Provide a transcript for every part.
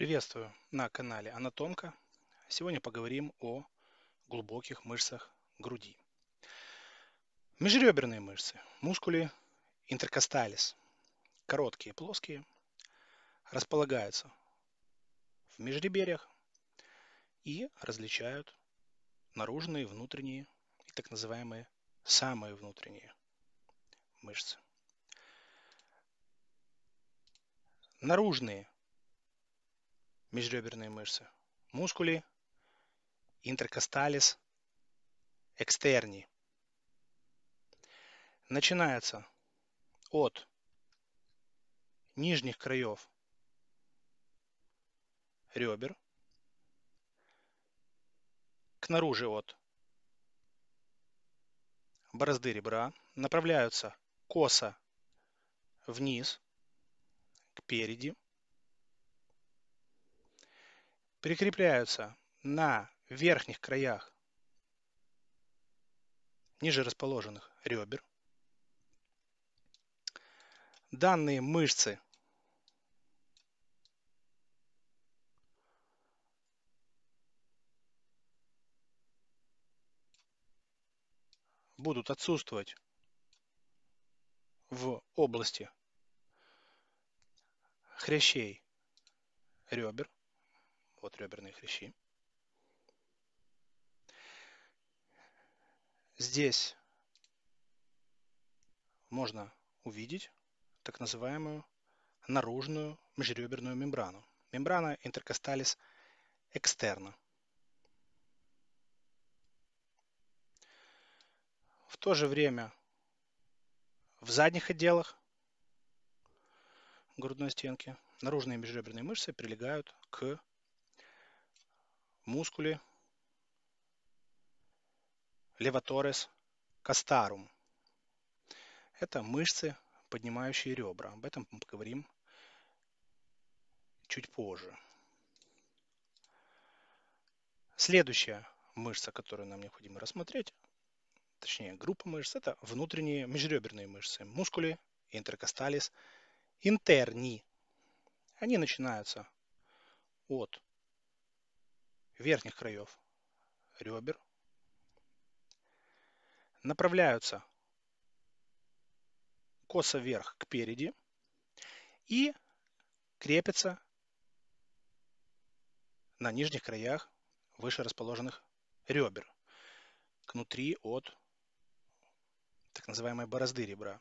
Приветствую на канале Анатомка. Сегодня поговорим о глубоких мышцах груди. Межреберные мышцы, мускули интеркосталис, короткие, плоские, располагаются в межреберьях и различают наружные, внутренние и так называемые самые внутренние мышцы. Наружные межреберные мышцы, мускули, интеркосталис, экстерни. Начинается от нижних краев ребер к наружи от борозды ребра направляются косо вниз, к переди, прикрепляются на верхних краях ниже расположенных ребер. Данные мышцы будут отсутствовать в области хрящей ребер от реберной хрящи. Здесь можно увидеть так называемую наружную межреберную мембрану. Мембрана интеркосталис экстерна. В то же время в задних отделах грудной стенки наружные межреберные мышцы прилегают к Мускули, леваторес, кастарум. Это мышцы, поднимающие ребра. Об этом мы поговорим чуть позже. Следующая мышца, которую нам необходимо рассмотреть, точнее группа мышц, это внутренние межреберные мышцы, мускули, интеркосталис, интерни. Они начинаются от верхних краев ребер направляются косо вверх к переди и крепятся на нижних краях выше расположенных ребер кнутри от так называемой борозды ребра.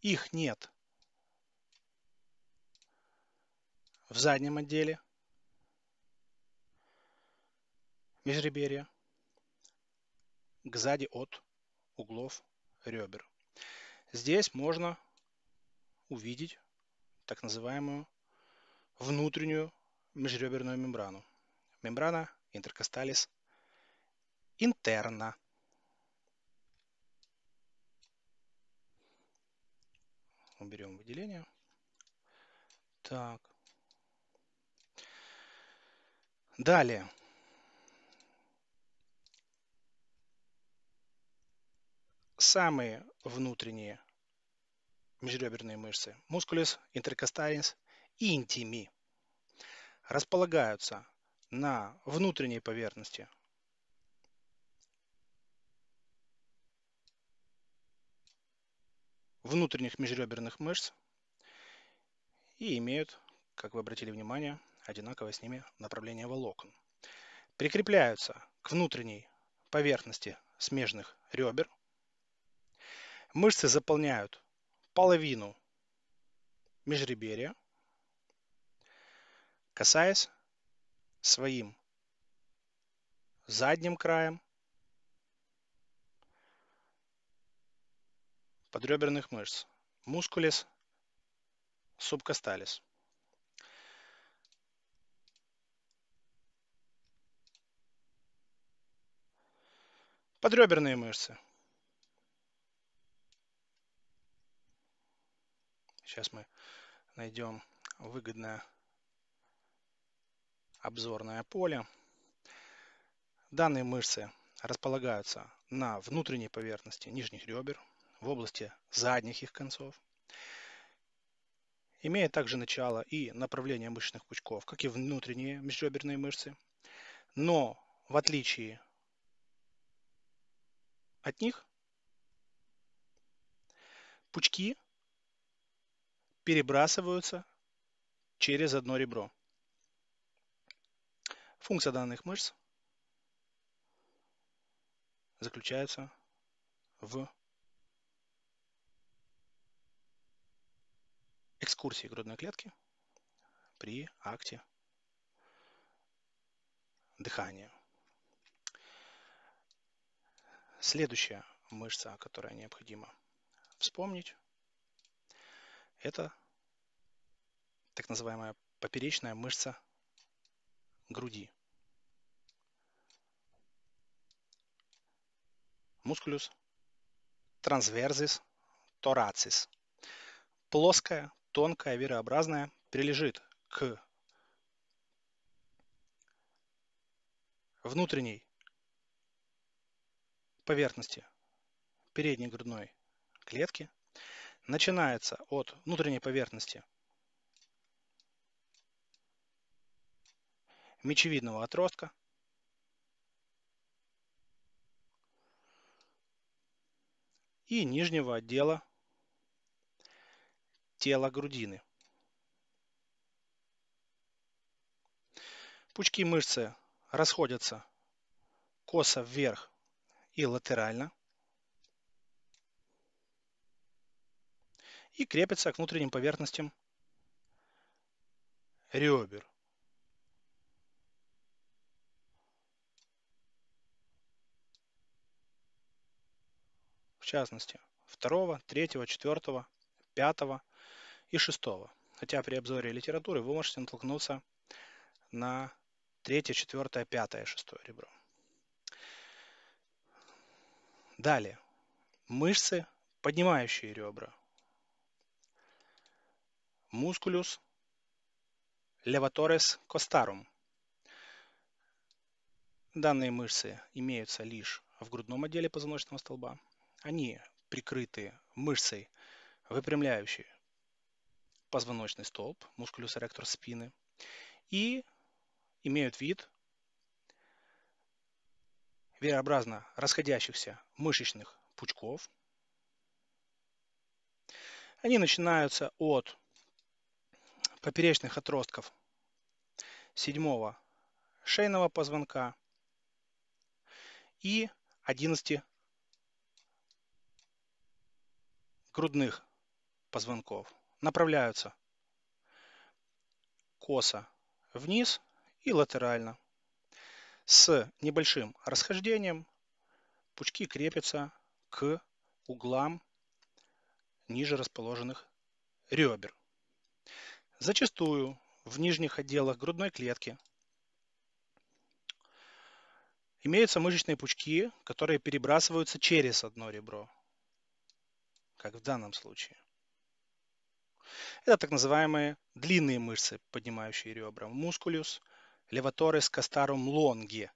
Их нет в заднем отделе межреберья к сзади от углов ребер. Здесь можно увидеть так называемую внутреннюю межреберную мембрану. Мембрана интеркосталис интерна. Уберем выделение. Так. Далее. Самые внутренние межреберные мышцы, мускулис, интеркостаринс и интими, располагаются на внутренней поверхности внутренних межреберных мышц и имеют, как вы обратили внимание, одинаковое с ними направление волокон. Прикрепляются к внутренней поверхности смежных ребер. Мышцы заполняют половину межреберья, касаясь своим задним краем подреберных мышц. Мускулис субкосталис. Подреберные мышцы. Сейчас мы найдем выгодное обзорное поле. Данные мышцы располагаются на внутренней поверхности нижних ребер, в области задних их концов, имея также начало и направление мышечных пучков, как и внутренние межреберные мышцы, но в отличие от них пучки перебрасываются через одно ребро. Функция данных мышц заключается в экскурсии грудной клетки при акте дыхания. Следующая мышца, которая необходимо вспомнить, это так называемая поперечная мышца груди. Мускулюс трансверзис торацис. Плоская, тонкая, верообразная, прилежит к внутренней поверхности передней грудной клетки начинается от внутренней поверхности мечевидного отростка и нижнего отдела тела грудины. Пучки мышцы расходятся косо вверх и латерально. И крепится к внутренним поверхностям ребер. В частности, второго, третьего, четвертого, пятого и шестого. Хотя при обзоре литературы вы можете натолкнуться на третье, четвертое, пятое, шестое ребро. Далее. Мышцы, поднимающие ребра. Мускулюс леваторес костарум. Данные мышцы имеются лишь в грудном отделе позвоночного столба. Они прикрыты мышцей, выпрямляющей позвоночный столб, мускулюс ректор спины, и имеют вид V-образно расходящихся мышечных пучков. Они начинаются от поперечных отростков седьмого шейного позвонка и 11 грудных позвонков. Направляются косо вниз и латерально. С небольшим расхождением пучки крепятся к углам ниже расположенных ребер. Зачастую в нижних отделах грудной клетки имеются мышечные пучки, которые перебрасываются через одно ребро, как в данном случае. Это так называемые длинные мышцы, поднимающие ребра, мускулюс – Леваторес Кастарум Лонги.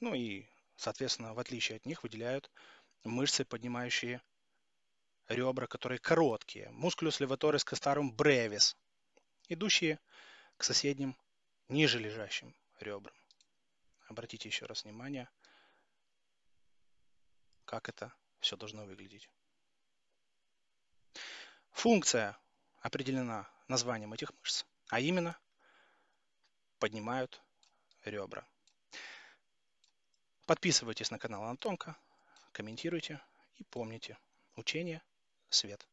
Ну и, соответственно, в отличие от них выделяют мышцы, поднимающие ребра, которые короткие. Мускулюс леваторис кастарум бревис, идущие к соседним ниже лежащим ребрам. Обратите еще раз внимание, как это все должно выглядеть. Функция определена названием этих мышц, а именно поднимают ребра. Подписывайтесь на канал Антонка, комментируйте и помните, учение – свет.